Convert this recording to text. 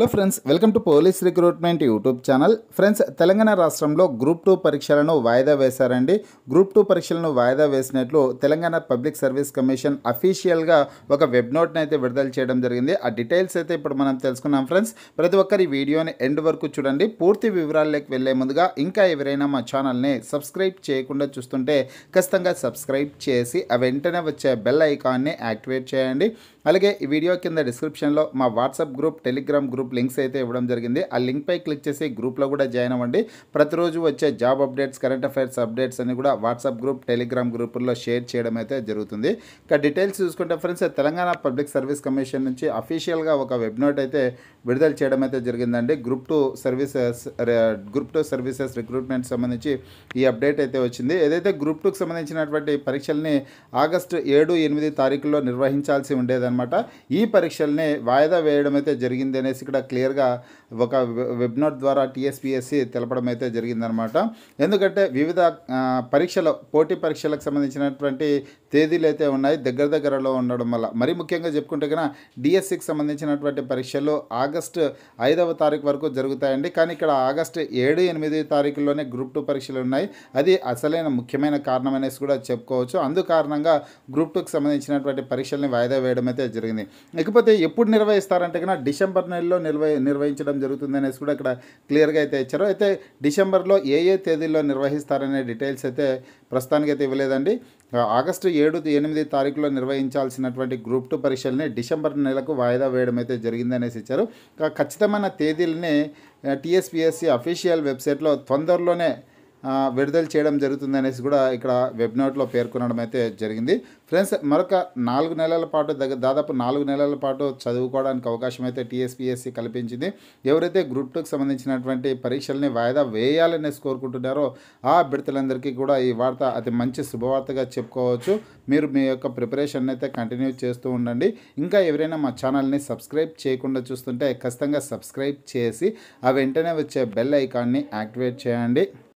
hello friends welcome to police recruitment YouTube channel friends Telangana రాష్ట్రంలో group two పరీక్షలను వాయిదా వేశారండి గ్రూప్ టూ పరీక్షలను వాయిదా వేసినట్లు తెలంగాణ పబ్లిక్ సర్వీస్ కమిషన్ అఫీషియల్గా ఒక వెబ్ నోట్ని అయితే విడుదల చేయడం జరిగింది ఆ డీటెయిల్స్ అయితే ఇప్పుడు మనం తెలుసుకున్నాం ఫ్రెండ్స్ ప్రతి ఒక్కరి వీడియోని ఎండ్ వరకు చూడండి పూర్తి వివరాల్లోకి వెళ్ళే ముందుగా ఇంకా ఎవరైనా మా ఛానల్ని సబ్స్క్రైబ్ చేయకుండా చూస్తుంటే ఖచ్చితంగా సబ్స్క్రైబ్ చేసి ఆ వెంటనే వచ్చే బెల్ ఐకాన్ని యాక్టివేట్ చేయండి అలాగే ఈ వీడియో కింద డిస్క్రిప్షన్లో మా WhatsApp group Telegram group group links అయితే ఇవ్వడం జరిగింది ఆ లింక్ పై క్లిక్ చేసి గ్రూప్లో కూడా జాయిన్ అవ్వండి ప్రతిరోజు వచ్చే job updates current affairs updates అన్ని కూడా వాట్సాప్ గ్రూప్ టెలిగ్రామ్ గ్రూపుల్లో షేర్ చేయడం అయితే జరుగుతుంది ఇంకా డీటెయిల్స్ చూసుకుంటే friends Telangana public service commission నుంచి అఫీషియల్గా ఒక వెబ్నోట్ అయితే విడుదల చేయడం అయితే జరిగిందండి group two services group two services recruitment సంబంధించి ఈ అప్డేట్ అయితే వచ్చింది ఏదైతే గ్రూప్ టూకి సంబంధించినటువంటి పరీక్షల్ని ఆగస్టు ఏడు ఎనిమిది తారీఖుల్లో నిర్వహించాల్సి ఉండేదన్నమాట ఈ పరీక్షల్ని వాయిదా వేయడం అయితే జరిగింది అనేసి అనమాట క్లియర్గా ఒక వెబినార్ ద్వారా టీఎస్పీఎస్సి తెలపడం అయితే జరిగిందనమాట ఎందుకంటే వివిధ పరీక్షలు పోటీ పరీక్షలకు సంబంధించినటువంటి తేదీలు అయితే ఉన్నాయి దగ్గర దగ్గరలో ఉండడం వల్ల మరి ముఖ్యంగా చెప్పుకుంటే కన్నా డిఎస్సికి సంబంధించినటువంటి పరీక్షలు ఆగస్టు ఐదవ తారీఖు వరకు జరుగుతాయండి కానీ ఇక్కడ ఆగస్టు ఏడు ఎనిమిది తారీఖుల్లోనే గ్రూప్ టూ పరీక్షలు ఉన్నాయి అది అసలైన ముఖ్యమైన కారణం అనేసి కూడా చెప్పుకోవచ్చు అందు కారణంగా గ్రూప్ టూకి సంబంధించినటువంటి పరీక్షల్ని వాయిదా వేయడం అయితే జరిగింది ఇకపోతే ఎప్పుడు నిర్వహిస్తారంటే కన్నా డిసెంబర్ నెలలో నిర్వ నిర్వహించడం జరుగుతుందనేసి కూడా ఇక్కడ క్లియర్గా అయితే ఇచ్చారు అయితే డిసెంబర్లో ఏ ఏ తేదీల్లో నిర్వహిస్తారనే డీటెయిల్స్ అయితే ప్రస్తుతానికి అయితే ఇవ్వలేదండి ఆగస్టు ఏడు ఎనిమిది తారీఖులో నిర్వహించాల్సినటువంటి గ్రూప్ టూ పరీక్షల్ని డిసెంబర్ నెలకు వాయిదా వేయడం అయితే జరిగిందనేసి ఇచ్చారు ఖచ్చితమైన తేదీలని టీఎస్పిఎస్సి అఫీషియల్ వెబ్సైట్లో తొందరలోనే విడుదల చేయడం జరుగుతుంది అనేసి కూడా ఇక్కడ వెబ్నోట్లో పేర్కొనడం అయితే జరిగింది ఫ్రెండ్స్ మరొక నాలుగు నెలల పాటు దగ్గర దాదాపు నాలుగు నెలల పాటు చదువుకోవడానికి అవకాశం అయితే టీఎస్పీఎస్సీ కల్పించింది ఎవరైతే గ్రూప్ టూకి సంబంధించినటువంటి పరీక్షల్ని వాయిదా వేయాలనేసి కోరుకుంటున్నారో ఆ అభ్యర్థులందరికీ కూడా ఈ వార్త అతి మంచి శుభవార్తగా చెప్పుకోవచ్చు మీరు మీ యొక్క ప్రిపరేషన్ అయితే కంటిన్యూ చేస్తూ ఉండండి ఇంకా ఎవరైనా మా ఛానల్ని సబ్స్క్రైబ్ చేయకుండా చూస్తుంటే ఖచ్చితంగా సబ్స్క్రైబ్ చేసి ఆ వెంటనే వచ్చే బెల్ ఐకాన్ని యాక్టివేట్ చేయండి